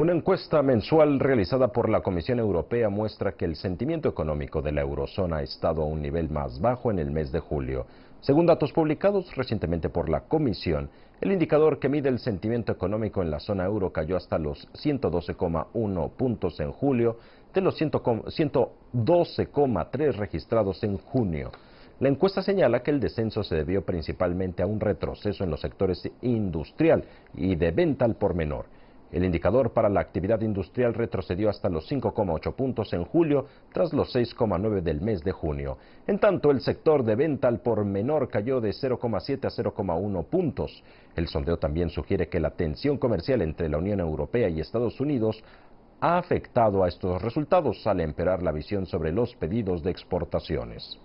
Una encuesta mensual realizada por la Comisión Europea muestra que el sentimiento económico de la eurozona ha estado a un nivel más bajo en el mes de julio. Según datos publicados recientemente por la Comisión, el indicador que mide el sentimiento económico en la zona euro cayó hasta los 112,1 puntos en julio de los 112,3 registrados en junio. La encuesta señala que el descenso se debió principalmente a un retroceso en los sectores industrial y de venta al por menor el indicador para la actividad industrial retrocedió hasta los 5,8 puntos en julio tras los 6,9 del mes de junio. En tanto, el sector de venta al por menor cayó de 0,7 a 0,1 puntos. El sondeo también sugiere que la tensión comercial entre la Unión Europea y Estados Unidos ha afectado a estos resultados al emperar la visión sobre los pedidos de exportaciones.